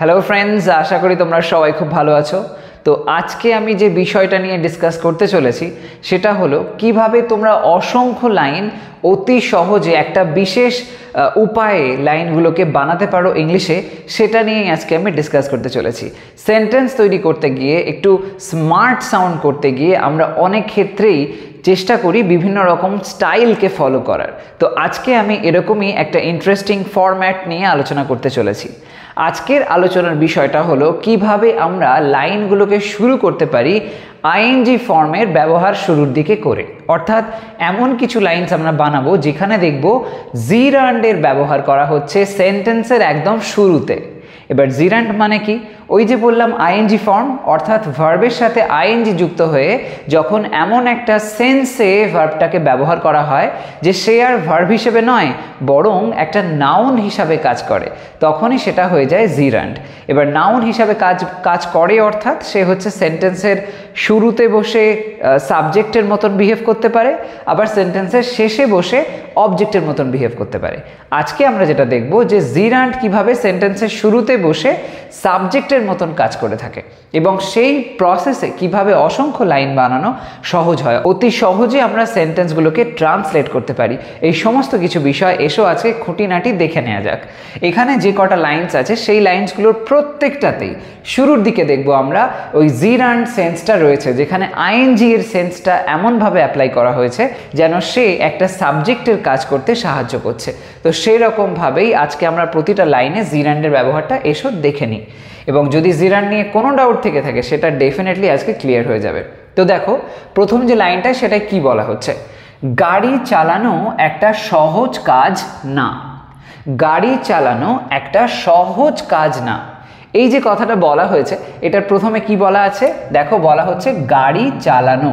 Hello friends আশা করি তোমরা সবাই খুব ভালো আছো তো আজকে আমি যে বিষয়টা নিয়ে ডিসকাস করতে চলেছি সেটা হলো কিভাবে তোমরা অসংখ্য লাইন অতি সহজে একটা বিশেষ উপায়ে লাইনগুলোকে বানাতে পারো ইংলিশে সেটা নিয়ে আজকে আমি ডিসকাস করতে চলেছি সেন্টেন্স তৈরি করতে গিয়ে একটু স্মার্ট সাউন্ড করতে গিয়ে আমরা অনেক ক্ষেত্রেই চেষ্টা করি বিভিন্ন রকম স্টাইলকে ফলো করার তো আজকে আমি এরকমই একটা ইন্টারেস্টিং ফরম্যাট নিয়ে আলোচনা করতে চলেছি আজকের আলোচনার বিষয়টা হলো কিভাবে আমরা লাইনগুলোকে শুরু করতে পারি আইএনজি ফর্মের ব্যবহার শুরুর দিকে করে অর্থাৎ এমন কিছু লাইন্স আমরা বানাবো যেখানে দেখব জিরান্ডের ব্যবহার করা হচ্ছে সেন্টেন্সের একদম শুরুতে এবার জিরান্ড মানে কি ওই যে বললাম আইএনজি ফর্ম অর্থাৎ ভার্বের সাথে আইএনজি যুক্ত হয়ে যখন এমন একটা সেন্সে ভার্বটাকে ব্যবহার করা হয় যে সে আর ভার্ব হিসেবে নয় বরং একটা নাউন হিসাবে কাজ করে তখনই সেটা হয়ে যায় জিরান্ড এবার নাউন হিসাবে কাজ কাজ করে অর্থাৎ সে হচ্ছে সেন্টেন্সের শুরুতে বসে সাবজেক্টের মতন বিহেভ করতে পারে আবার সেন্টেন্সের শেষে বসে অবজেক্টের মতন বিহেভ করতে পারে আজকে আমরা যেটা দেখব যে জিরান্ড কিভাবে সেন্টেন্সের শুরুতে বসে সাবজেক্টের টেক্সটের মতন কাজ করে থাকে এবং সেই প্রসেসে কিভাবে অসংখ্য লাইন বানানো সহজ হয় অতি সহজে আমরা সেন্টেন্সগুলোকে ট্রান্সলেট করতে পারি এই সমস্ত কিছু বিষয় এসো আজকে খুঁটিনাটি দেখে নেওয়া যাক এখানে যে কটা লাইন্স আছে সেই লাইন্সগুলোর প্রত্যেকটাতেই শুরুর দিকে দেখব আমরা ওই জির অ্যান্ড সেন্সটা রয়েছে যেখানে আইএনজি এর সেন্সটা এমনভাবে অ্যাপ্লাই করা হয়েছে যেন সে একটা সাবজেক্টের কাজ করতে সাহায্য করছে তো সেই রকমভাবেই আজকে আমরা প্রতিটা লাইনে জিরান্ডের ব্যবহারটা এসব দেখে নিই এবং যদি জিরার নিয়ে কোনো ডাউট থেকে থাকে সেটা ডেফিনেটলি আজকে ক্লিয়ার হয়ে যাবে তো দেখো প্রথম যে লাইনটা সেটা কি বলা হচ্ছে গাড়ি চালানো একটা সহজ কাজ না গাড়ি চালানো একটা সহজ কাজ না এই যে কথাটা বলা হয়েছে এটার প্রথমে কি বলা আছে দেখো বলা হচ্ছে গাড়ি চালানো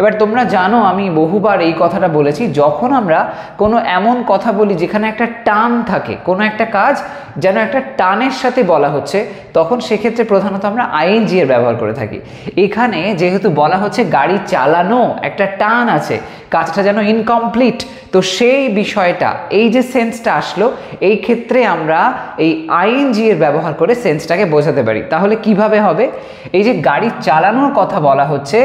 এবার তোমরা জানো আমি বহুবার এই কথাটা বলেছি যখন আমরা কোনো এমন কথা বলি যেখানে একটা টান থাকে কোনো একটা কাজ যেন একটা টানের সাথে বলা হচ্ছে তখন সেক্ষেত্রে প্রধানত আমরা আইএনজি এর ব্যবহার করে থাকি এখানে যেহেতু বলা হচ্ছে গাড়ি চালানো একটা টান আছে কাজটা যেন ইনকমপ্লিট তো সেই বিষয়টা এই যে সেন্সটা আসলো এই ক্ষেত্রে আমরা এই আইএনজি এর ব্যবহার করে সেন্সটাকে বোঝাতে পারি তাহলে কিভাবে হবে এই যে গাড়ি চালানোর কথা বলা হচ্ছে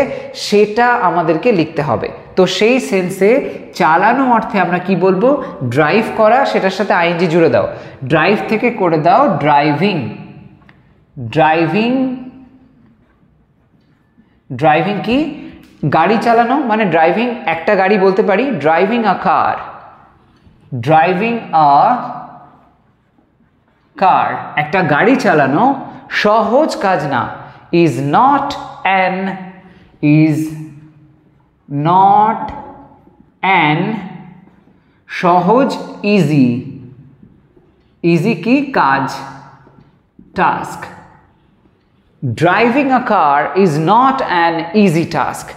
সেটা আমাদের আমাদেরকে লিখতে হবে তো সেই সেন্সে চালানো অর্থে আমরা কি বলবো ড্রাইভ করা সেটার সাথে আইএনজি জুড়ে দাও ড্রাইভ থেকে করে দাও ড্রাইভিং ড্রাইভিং ড্রাইভিং কি গাড়ি চালানো মানে ড্রাইভিং একটা গাড়ি বলতে পারি driving a car driving a কার একটা গাড়ি চালানো সহজ কাজ না is not an is not an সহজ ইজি ইজি কি কাজ task driving a car is not an easy task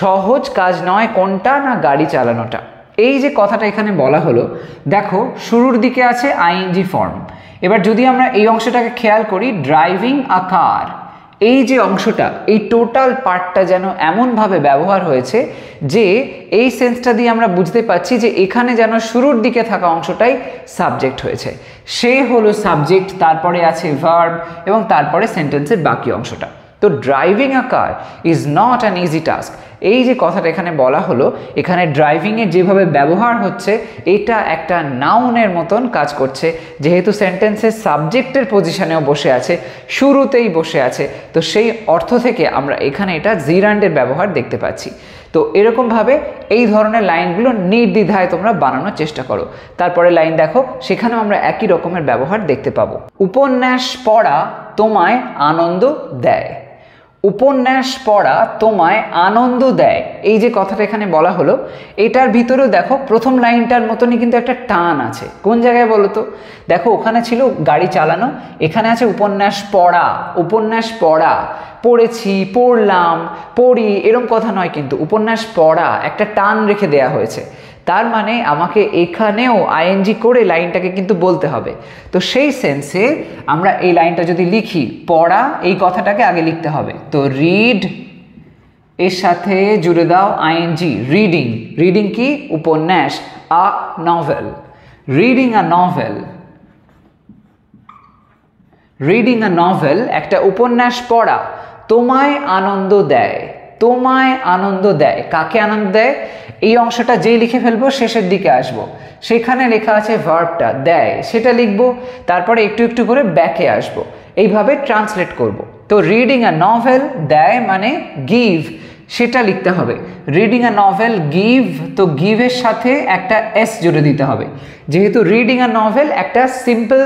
সহজ কাজ নয় কোনটা না গাড়ি চালানোটা এই যে কথাটা এখানে বলা হলো দেখো শুরুর দিকে আছে আইএনজি ফর্ম এবার যদি আমরা এই অংশটাকে খেয়াল করি ড্রাইভিং আ কার এই যে অংশটা এই টোটাল পার্টটা যেন এমনভাবে ব্যবহার হয়েছে যে এই সেন্সটা দিয়ে আমরা বুঝতে পারছি যে এখানে যেন শুরুর দিকে থাকা অংশটাই সাবজেক্ট হয়েছে সে হলো সাবজেক্ট তারপরে আছে ভার্ব এবং তারপরে সেন্টেন্সের বাকি অংশটা তো driving a car is not an easy task এই যে কথাটা এখানে বলা হলো এখানে ড্রাইভিংয়ে যেভাবে ব্যবহার হচ্ছে এটা একটা নাউনের মতন কাজ করছে যেহেতু সেন্টেন্সের সাবজেক্টের পজিশনেও বসে আছে শুরুতেই বসে আছে তো সেই অর্থ থেকে আমরা এখানে এটা জিরান্ডের ব্যবহার দেখতে পাচ্ছি তো এরকমভাবে এই ধরনের লাইনগুলো নির্দ্বিধায় তোমরা বানানোর চেষ্টা করো তারপরে লাইন দেখো সেখানেও আমরা একই রকমের ব্যবহার দেখতে পাবো উপন্যাস পড়া তোমায় আনন্দ দেয় উপন্যাস পড়া তোমায় আনন্দ দেয় এই যে কথাটা এখানে বলা হলো এটার ভিতরেও দেখো প্রথম লাইনটার মতনই কিন্তু একটা টান আছে কোন জায়গায় বলো তো দেখো ওখানে ছিল গাড়ি চালানো এখানে আছে উপন্যাস পড়া উপন্যাস পড়া পড়েছি পড়লাম পড়ি এরম কথা নয় কিন্তু উপন্যাস পড়া একটা টান রেখে দেয়া হয়েছে তার মানে আমাকে এখানেও আইএনজি করে লাইনটাকে কিন্তু বলতে হবে তো সেই সেন্সে আমরা এই লাইনটা যদি লিখি পড়া এই কথাটাকে আগে লিখতে হবে তো রিড এর সাথে জুড়ে দাও আইএনজি রিডিং রিডিং কি উপন্যাস a novel reading a novel reading a novel একটা উপন্যাস পড়া তোমায় আনন্দ দেয় তোমায় আনন্দ দেয় কাকে আনন্দ দেয় এই অংশটা যেই লিখে ফেলবো শেষের দিকে আসব। সেখানে লেখা আছে ভার্বটা দেয় সেটা লিখবো তারপরে একটু একটু করে ব্যাকে আসব। এইভাবে ট্রান্সলেট করব। তো রিডিং আ নভেল দেয় মানে গিভ সেটা লিখতে হবে রিডিং আ নভেল গিভ তো গিভের সাথে একটা এস জুড়ে দিতে হবে যেহেতু রিডিং আ নভেল একটা সিম্পল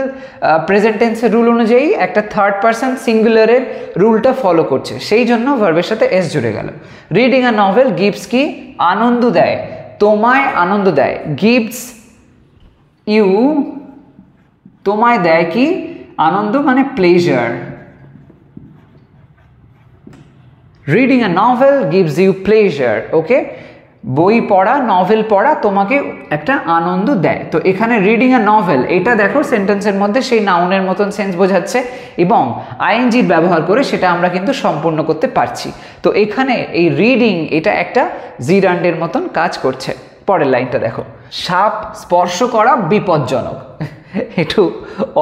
প্রেজেন্টেন্সের রুল অনুযায়ী একটা থার্ড পারসন সিঙ্গুলারের রুলটা ফলো করছে সেই জন্য ভার্বের সাথে এস জুড়ে গেল রিডিং আ নভেল গিভস কি আনন্দ দেয় তোমায় আনন্দ দেয় গিভস ইউ তোমায় দেয় কি আনন্দ মানে pleasure reading a novel gives you pleasure okay বই পড়া নভেল পড়া তোমাকে একটা আনন্দ দেয় তো এখানে রিডিং এ নভেল এটা দেখো সেন্টেন্সের মধ্যে সেই নাউনের মতন সেন্স বোঝাচ্ছে এবং আইএনজি ব্যবহার করে সেটা আমরা কিন্তু সম্পূর্ণ করতে পারছি তো এখানে এই রিডিং এটা একটা জিরান্ডের মতন কাজ করছে পরের লাইনটা দেখো সাপ স্পর্শ করা বিপজ্জনক একটু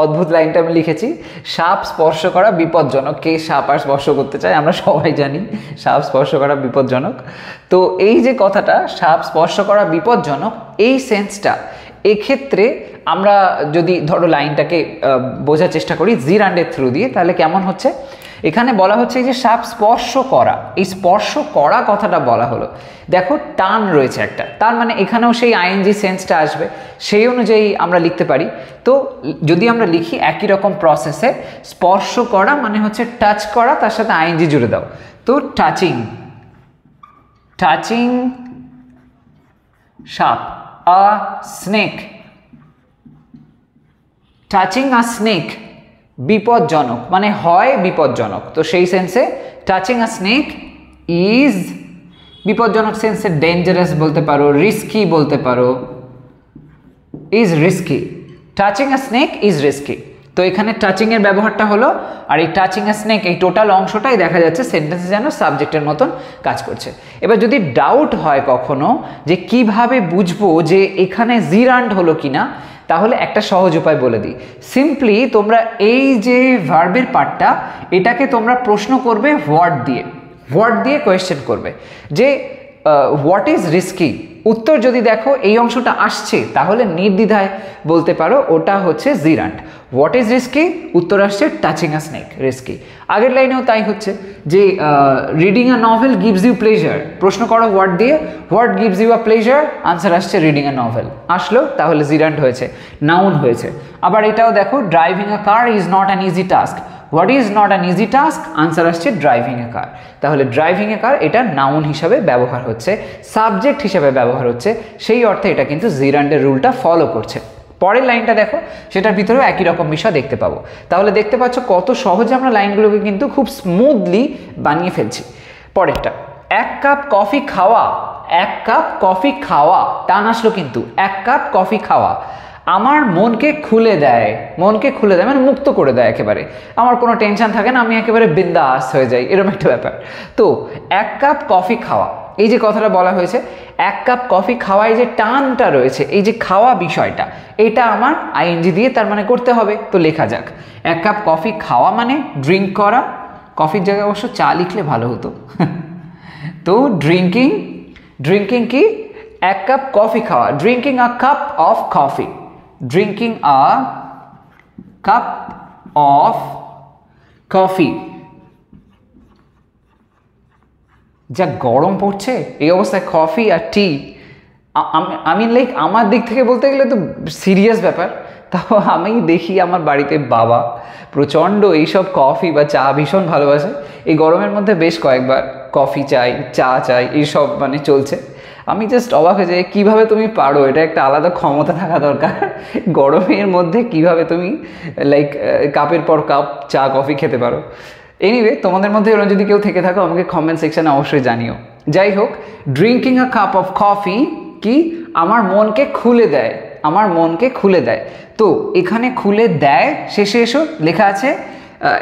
অদ্ভুত লাইনটা আমি লিখেছি সাপ স্পর্শ করা বিপজ্জনক কে সাপ আর স্পর্শ করতে চায় আমরা সবাই জানি সাপ স্পর্শ করা বিপজ্জনক তো এই যে কথাটা সাপ স্পর্শ করা বিপজ্জনক এই সেন্সটা এক্ষেত্রে আমরা যদি ধরো লাইনটাকে বোঝার চেষ্টা করি জিরান্ডের থ্রু দিয়ে তাহলে কেমন হচ্ছে এখানে বলা হচ্ছে যে সাপ স্পর্শ করা এই স্পর্শ করা কথাটা বলা হলো দেখো টান রয়েছে একটা তার মানে এখানেও সেই আইএনজি সেন্সটা আসবে সেই অনুযায়ী আমরা লিখতে পারি তো যদি আমরা লিখি একই রকম প্রসেসে স্পর্শ করা মানে হচ্ছে টাচ করা তার সাথে আইএনজি জুড়ে দাও তো টাচিং টাচিং সাপ a snake touching a snake বিপজ্জনক মানে হয় বিপজ্জনক তো সেই সেন্সে টাচিং আ স্নেক ইজ বিপজ্জনক সেন্সে ডেঞ্জারাস বলতে পারো রিস্কি বলতে পারো is risky touching a snake is risky তো এখানে টাচিংয়ের ব্যবহারটা হলো আর এই টাচিং আ স্নেক এই টোটাল অংশটাই দেখা যাচ্ছে সেন্টেন্সে যেন সাবজেক্টের মতন কাজ করছে এবার যদি ডাউট হয় কখনো যে কিভাবে বুঝবো যে এখানে জিরান্ড হলো কিনা তাহলে একটা সহজ উপায় বলে দিই সিম্পলি তোমরা এই যে ভার্বের পার্টটা এটাকে তোমরা প্রশ্ন করবে হোয়াট দিয়ে হোয়াট দিয়ে কোয়েশ্চেন করবে যে হোয়াট ইজ রিস্কি উত্তর যদি দেখো এই অংশটা আসছে তাহলে নির্দ্বিধায় বলতে পারো ওটা হচ্ছে জিরান্ট হোয়াট ইজ রিস্কি উত্তর আসছে টাচিং আ স্নেক রিস্কি আগের লাইনেও তাই হচ্ছে যে reading a novel gives you pleasure প্রশ্ন করো হোয়াট দিয়ে what gives you a pleasure answer আসছে রিডিং আ নভেল আসলো তাহলে জিরান্ট হয়েছে নাউন হয়েছে আবার এটাও দেখো driving a car is not an easy task what is not an easy task answer আসছে ড্রাইভিং এ কার তাহলে ড্রাইভিং এ কার এটা নাউন হিসাবে ব্যবহার হচ্ছে সাবজেক্ট হিসাবে ব্যবহার হচ্ছে সেই অর্থে এটা কিন্তু জিরান্ডের রুলটা ফলো করছে পরের লাইনটা দেখো সেটার ভিতরেও একই রকম বিষয় দেখতে পাবো তাহলে দেখতে পাচ্ছ কত সহজে আমরা লাইনগুলোকে কিন্তু খুব স্মুথলি বানিয়ে ফেলছি পরেরটা এক কাপ কফি খাওয়া এক কাপ কফি খাওয়া টান আসলো কিন্তু এক কাপ কফি খাওয়া আমার মনকে খুলে দেয় মনকে খুলে দেয় মানে মুক্ত করে দেয় একেবারে আমার কোনো টেনশন থাকে না আমি একেবারে বিন্দাস হয়ে যাই এরকম একটা ব্যাপার তো এক কাপ কফি খাওয়া এই যে কথাটা বলা হয়েছে এক কাপ কফি খাওয়ায় যে টানটা রয়েছে এই যে খাওয়া বিষয়টা এটা আমার আইএনজি দিয়ে তার মানে করতে হবে তো লেখা যাক এক কাপ কফি খাওয়া মানে ড্রিঙ্ক করা কফির জায়গায় অবশ্য চা লিখলে ভালো হতো তো ড্রিঙ্কিং ড্রিঙ্কিং কি এক কাপ কফি খাওয়া drinking a cup of coffee drinking a cup of coffee যা গরম পড়ছে এই অবস্থায় কফি আর টি আমি লাইক আমার দিক থেকে বলতে গেলে তো সিরিয়াস ব্যাপার তাও আমি দেখি আমার বাড়িতে বাবা প্রচণ্ড এইসব কফি বা চা ভীষণ ভালোবাসে এই গরমের মধ্যে বেশ কয়েকবার কফি চাই চা চাই এইসব মানে চলছে আমি জাস্ট অবাক হয়ে যাই কীভাবে তুমি পারো এটা একটা আলাদা ক্ষমতা থাকা দরকার গরমের মধ্যে কিভাবে তুমি লাইক কাপের পর কাপ চা কফি খেতে পারো এনিওয়ে তোমাদের মধ্যে এরকম যদি কেউ থেকে থাকো আমাকে কমেন্ট সেকশানে অবশ্যই জানিও যাই হোক drinking a cup of coffee কি আমার মনকে খুলে দেয় আমার মনকে খুলে দেয় তো এখানে খুলে দেয় শেষে এসো লেখা আছে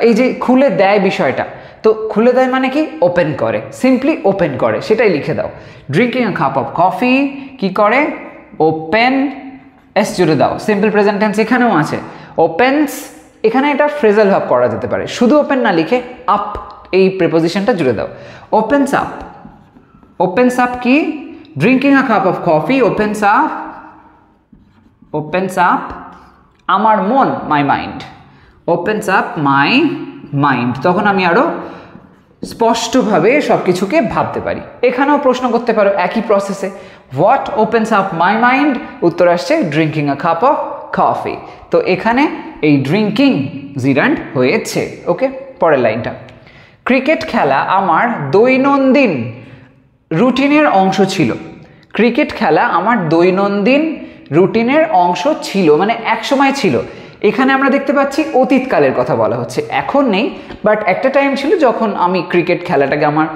এই যে খুলে দেয় বিষয়টা তো খুলে দেয় মানে কি ওপেন করে সিম্পলি ওপেন করে সেটাই লিখে দাও drinking a cup of coffee কি করে ওপেন এস জুড়ে দাও সিম্পল প্রেজেন্টেন্স এখানেও আছে ওপেনস এখানে এটা ফ্রেজাল ভাব করা যেতে পারে শুধু ওপেন না লিখে আপ এই প্রেপোজিশনটা জুড়ে দাও ওপেন্স আপ ওপেন্স আপ কি drinking a cup of coffee opens up opens up আমার মন my mind opens up my mind তখন আমি আরও স্পষ্টভাবে সব কিছুকে ভাবতে পারি এখানেও প্রশ্ন করতে পারো একই প্রসেসে what opens up my mind উত্তর আসছে drinking a cup of coffee তো এখানে এই ড্রিঙ্কিং জিরান্ড হয়েছে ওকে পরের লাইনটা ক্রিকেট খেলা আমার দৈনন্দিন রুটিনের অংশ ছিল ক্রিকেট খেলা আমার দৈনন্দিন রুটিনের অংশ ছিল মানে এক সময় ছিল এখানে আমরা দেখতে পাচ্ছি অতীতকালের কথা বলা হচ্ছে এখন নেই বাট একটা টাইম ছিল যখন আমি ক্রিকেট খেলাটাকে আমার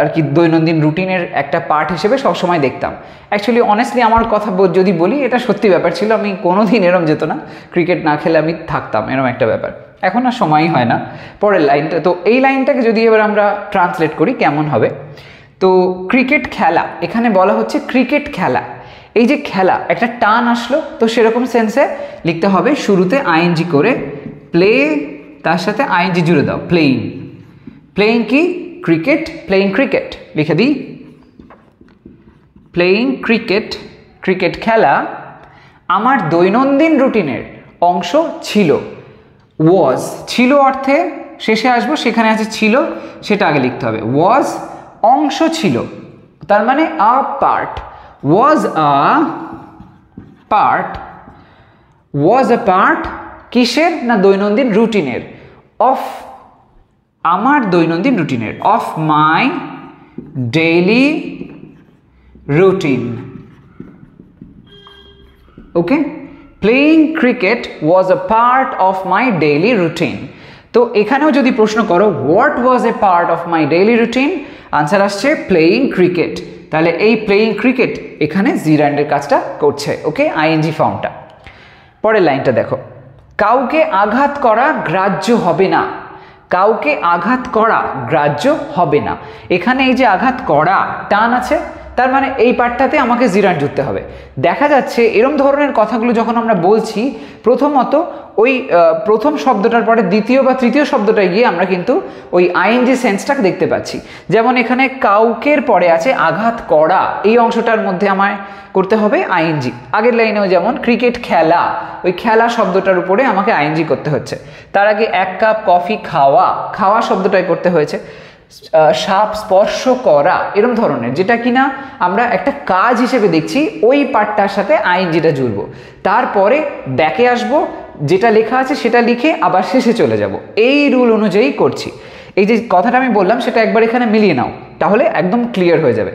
আর কি দৈনন্দিন রুটিনের একটা পার্ট হিসেবে সবসময় দেখতাম অ্যাকচুয়ালি অনেস্টলি আমার কথা যদি বলি এটা সত্যি ব্যাপার ছিল আমি কোনো দিন এরম যেত না ক্রিকেট না খেলে আমি থাকতাম এরম একটা ব্যাপার এখন আর সময়ই হয় না পরের লাইনটা তো এই লাইনটাকে যদি এবার আমরা ট্রান্সলেট করি কেমন হবে তো ক্রিকেট খেলা এখানে বলা হচ্ছে ক্রিকেট খেলা এই যে খেলা একটা টান আসলো তো সেরকম সেন্সে লিখতে হবে শুরুতে আইএনজি করে প্লে তার সাথে আইএনজি জুড়ে দাও প্লেইং প্লেইং কি ক্রিকেট প্লেইং ক্রিকেট লিখে দিই প্লেইং ক্রিকেট ক্রিকেট খেলা আমার দৈনন্দিন রুটিনের অংশ ছিল ওয়াজ ছিল অর্থে শেষে আসবো সেখানে আছে ছিল সেটা আগে লিখতে হবে ওয়াজ অংশ ছিল তার মানে a part was a part was a part কিসের না দৈনন্দিন রুটিনের অফ আমার দৈনন্দিন রুটিনের of my daily routine okay playing cricket was a part of my daily routine তো এখানেও যদি প্রশ্ন করো what was a part of my daily routine answer আসছে প্লেয়িং ক্রিকেট তাহলে এই প্লেয়িং ক্রিকেট এখানে জি র্যান্ডের কাজটা করছে ওকে আইএনজি ফর্মটা পরের লাইনটা দেখো কাউকে আঘাত করা গ্রাহ্য হবে না কাউকে আঘাত করা গ্রাহ্য হবে না এখানে এই যে আঘাত করা টান আছে তার মানে এই পার্টটাতে আমাকে জিরান জুড়তে হবে দেখা যাচ্ছে এরম ধরনের কথাগুলো যখন আমরা বলছি প্রথমত ওই প্রথম শব্দটার পরে দ্বিতীয় বা তৃতীয় শব্দটায় গিয়ে আমরা কিন্তু ওই আইএনজি সেন্সটাকে দেখতে পাচ্ছি যেমন এখানে কাউকের পরে আছে আঘাত করা এই অংশটার মধ্যে আমায় করতে হবে আইএনজি আগের লাইনেও যেমন ক্রিকেট খেলা ওই খেলা শব্দটার উপরে আমাকে আইএনজি করতে হচ্ছে তার আগে এক কাপ কফি খাওয়া খাওয়া শব্দটাই করতে হয়েছে সাপ স্পর্শ করা এরম ধরনের যেটা কিনা আমরা একটা কাজ হিসেবে দেখছি ওই পার্টটার সাথে আইনজিটা জুড়ব তারপরে ব্যাকে আসব যেটা লেখা আছে সেটা লিখে আবার শেষে চলে যাব এই রুল অনুযায়ী করছি এই যে কথাটা আমি বললাম সেটা একবার এখানে মিলিয়ে নাও তাহলে একদম ক্লিয়ার হয়ে যাবে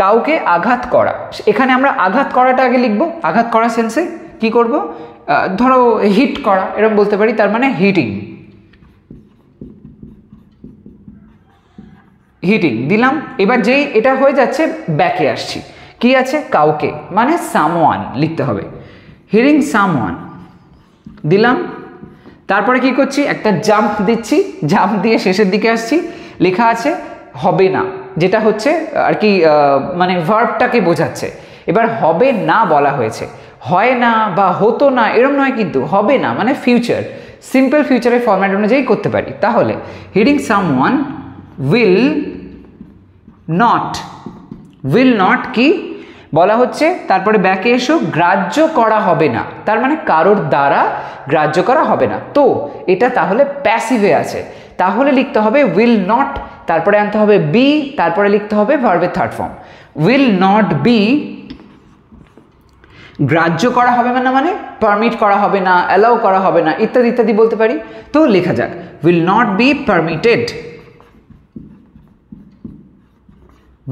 কাউকে আঘাত করা এখানে আমরা আঘাত করাটা আগে লিখব আঘাত করা সেন্সে কি করব ধরো হিট করা এরকম বলতে পারি তার মানে হিটিং হিটিং দিলাম এবার যেই এটা হয়ে যাচ্ছে ব্যাকে আসছি কি আছে কাউকে মানে সামওয়ান লিখতে হবে হিরিং সামওয়ান দিলাম তারপরে কি করছি একটা জাম্প দিচ্ছি জাম্প দিয়ে শেষের দিকে আসছি লেখা আছে হবে না যেটা হচ্ছে আর কি মানে ভার্বটাকে বোঝাচ্ছে এবার হবে না বলা হয়েছে হয় না বা হতো না এরম নয় কিন্তু হবে না মানে ফিউচার সিম্পল ফিউচারের ফর্ম্যাট অনুযায়ী করতে পারি তাহলে heading someone will not will not কি বলা হচ্ছে তারপরে ব্যাকে এসো গ্রাহ্য করা হবে না তার মানে কারোর দ্বারা গ্রাহ্য করা হবে না তো এটা তাহলে প্যাসিভে আছে তাহলে লিখতে হবে উইল নট তারপরে আনতে হবে বি তারপরে লিখতে হবে ভার্বের third form will not be গ্রাহ্য করা হবে না মানে পারমিট করা হবে না অ্যালাউ করা হবে না ইত্যাদি ইত্যাদি বলতে পারি তো লেখা যাক will not be permitted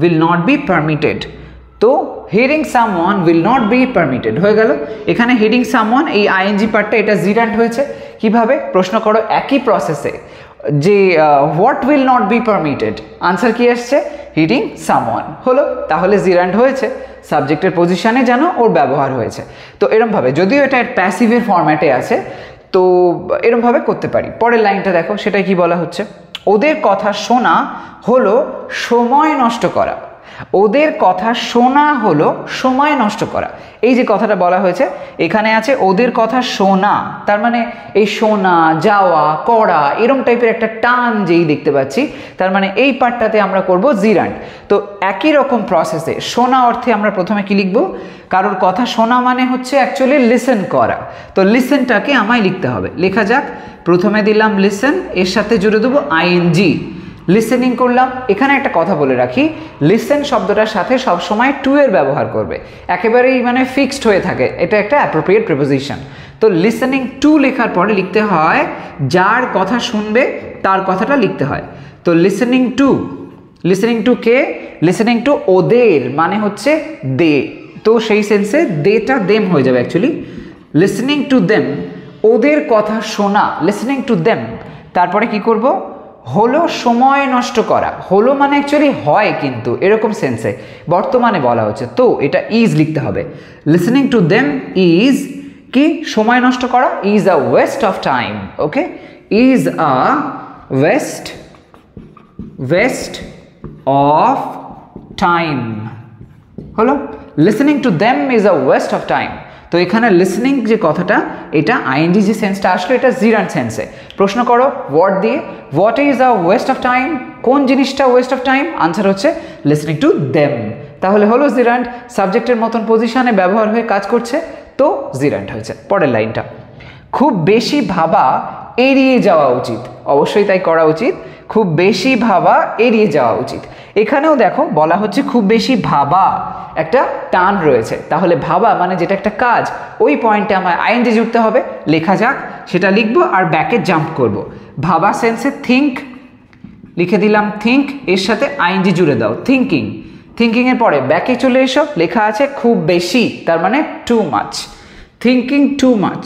will not be permitted তো someone will not be permitted হয়ে গেল এখানে সাম ওয়ান এই আইএনজি পার্টটা এটা জিরান্ট হয়েছে কিভাবে প্রশ্ন করো একই প্রসেসে যে what will not be permitted answer কি আসছে হিডিং ওয়ান হলো তাহলে জিরান্ট হয়েছে সাবজেক্টের পজিশানে যেন ওর ব্যবহার হয়েছে তো এরমভাবে যদিও এটা প্যাসিভের ফর্ম্যাটে আছে তো এরমভাবে করতে পারি পরের লাইনটা দেখো সেটা কি বলা হচ্ছে ওদের কথা শোনা হলো সময় নষ্ট করা ওদের কথা শোনা হলো সময় নষ্ট করা এই যে কথাটা বলা হয়েছে এখানে আছে ওদের কথা শোনা তার মানে এই শোনা যাওয়া করা এরম টাইপের একটা টান যেই দেখতে পাচ্ছি তার মানে এই পার্টটাতে আমরা করব জিরান্ট তো একই রকম প্রসেসে শোনা অর্থে আমরা প্রথমে কি লিখব কারোর কথা শোনা মানে হচ্ছে অ্যাকচুয়ালি লিসেন করা তো লিসেনটাকে আমায় লিখতে হবে লেখা যাক প্রথমে দিলাম লিসেন এর সাথে জুড়ে দেবো আইএনজি লিসেনিং করলাম এখানে একটা কথা বলে রাখি লিসেন শব্দটার সাথে সবসময় টু এর ব্যবহার করবে একেবারেই মানে ফিক্সড হয়ে থাকে এটা একটা অ্যাপ্রোপ্রিয়েট প্রিপোজিশন তো লিসেনিং টু লেখার পরে লিখতে হয় যার কথা শুনবে তার কথাটা লিখতে হয় তো লিসেনিং টু লিসেনিং টু কে লিসেনিং টু ওদের মানে হচ্ছে দে তো সেই সেন্সে দেটা দেম হয়ে যাবে অ্যাকচুয়ালি লিসেনিং টু দেম ওদের কথা শোনা লিসেনিং টু দেম তারপরে কি করব হলো সময় নষ্ট করা হলো মানে অ্যাকচুয়ালি হয় কিন্তু এরকম সেন্সে বর্তমানে বলা হচ্ছে তো এটা ইজ লিখতে হবে লিসনিং টু দেম ইজ কি সময় নষ্ট করা is a waste of time okay is a waste waste of time হলো listening to them is a waste of time তো এখানে লিসনিং যে কথাটা এটা আইএনজি যে সেন্সটা আসলো এটা জিরান সেন্সে প্রশ্ন করো হোয়াট দিয়ে what is a waste of time কোন জিনিসটা ওয়েস্ট অফ টাইম আনসার হচ্ছে লিসনিং টু দেম তাহলে হলো জিরান্ট সাবজেক্টের মতন পজিশানে ব্যবহার হয়ে কাজ করছে তো জিরান্ট হয়েছে পরের লাইনটা খুব বেশি ভাবা এড়িয়ে যাওয়া উচিত অবশ্যই তাই করা উচিত খুব বেশি ভাবা এড়িয়ে যাওয়া উচিত এখানেও দেখো বলা হচ্ছে খুব বেশি ভাবা একটা টান রয়েছে তাহলে ভাবা মানে যেটা একটা কাজ ওই পয়েন্টে আমার আইএনজি জুড়তে হবে লেখা যাক সেটা লিখবো আর ব্যাকে জাম্প করব। ভাবা সেন্সে থিঙ্ক লিখে দিলাম থিঙ্ক এর সাথে আইনটি জুড়ে দাও থিঙ্কিং থিঙ্কিংয়ের পরে ব্যাকে চলে এসো লেখা আছে খুব বেশি তার মানে too much thinking too much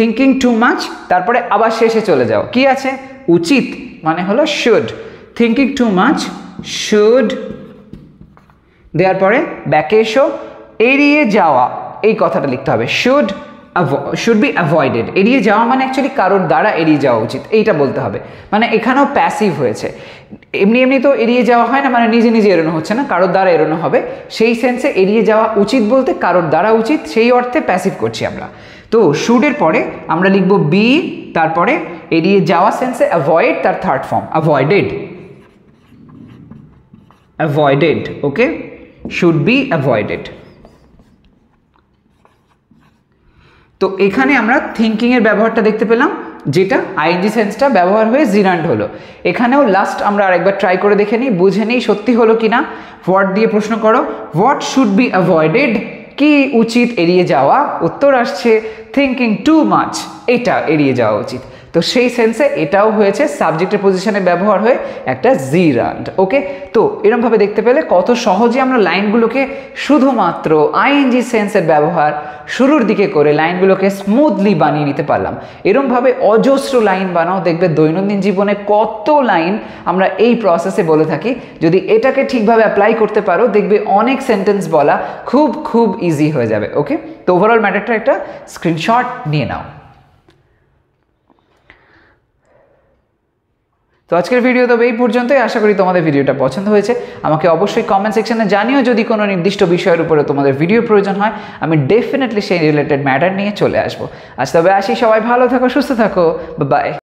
thinking too much তারপরে আবার শেষে চলে যাও কি আছে উচিত মানে হলো should thinking too much should দেওয়ার পরে ব্যাকে এসো এড়িয়ে যাওয়া এই কথাটা লিখতে হবে শুড শুড বি অ্যাভয়েডেড এড়িয়ে যাওয়া মানে অ্যাকচুয়ালি কারোর দ্বারা এড়িয়ে যাওয়া উচিত এইটা বলতে হবে মানে এখানেও প্যাসিভ হয়েছে এমনি এমনি তো এড়িয়ে যাওয়া হয় না মানে নিজে নিজে এরোনো হচ্ছে না কারোর দ্বারা এড়োনো হবে সেই সেন্সে এড়িয়ে যাওয়া উচিত বলতে কারোর দ্বারা উচিত সেই অর্থে প্যাসিভ করছি আমরা তো শুডের পরে আমরা লিখব বি তারপরে এড়িয়ে যাওয়া সেন্সে অ্যাভয়েড তার third form avoided avoided okay should be avoided তো এখানে আমরা থিঙ্কিংয়ের ব্যবহারটা দেখতে পেলাম যেটা আইএনজি সেন্সটা ব্যবহার হয়ে জিরান্ড হলো এখানেও লাস্ট আমরা আরেকবার ট্রাই করে দেখে নিই বুঝে নিই সত্যি হলো কি না হোয়াট দিয়ে প্রশ্ন করো হোয়াট শুড বি অ্যাভয়েডেড কি উচিত এড়িয়ে যাওয়া উত্তর আসছে থিঙ্কিং টু মাচ এটা এড়িয়ে যাওয়া উচিত তো সেই সেন্সে এটাও হয়েছে সাবজেক্টের পজিশনে ব্যবহার হয়ে একটা জি রান্ড ওকে তো এরমভাবে দেখতে পেলে কত সহজে আমরা লাইনগুলোকে শুধুমাত্র আইএনজি সেন্সের ব্যবহার শুরুর দিকে করে লাইনগুলোকে স্মুথলি বানিয়ে নিতে পারলাম এরমভাবে অজস্র লাইন বানাও দেখবে দৈনন্দিন জীবনে কত লাইন আমরা এই প্রসেসে বলে থাকি যদি এটাকে ঠিকভাবে অ্যাপ্লাই করতে পারো দেখবে অনেক সেন্টেন্স বলা খুব খুব ইজি হয়ে যাবে ওকে তো ওভারঅল ম্যাটারটা একটা স্ক্রিনশট নিয়ে নাও তো আজকের ভিডিও তবে এই পর্যন্তই আশা করি তোমাদের ভিডিওটা পছন্দ হয়েছে আমাকে অবশ্যই কমেন্ট সেকশনে জানিও যদি কোনো নির্দিষ্ট বিষয়ের উপরে তোমাদের ভিডিও প্রয়োজন হয় আমি ডেফিনেটলি সেই রিলেটেড ম্যাটার নিয়ে চলে আসবো আজ তবে আসি সবাই ভালো থাকো সুস্থ থাকো বাই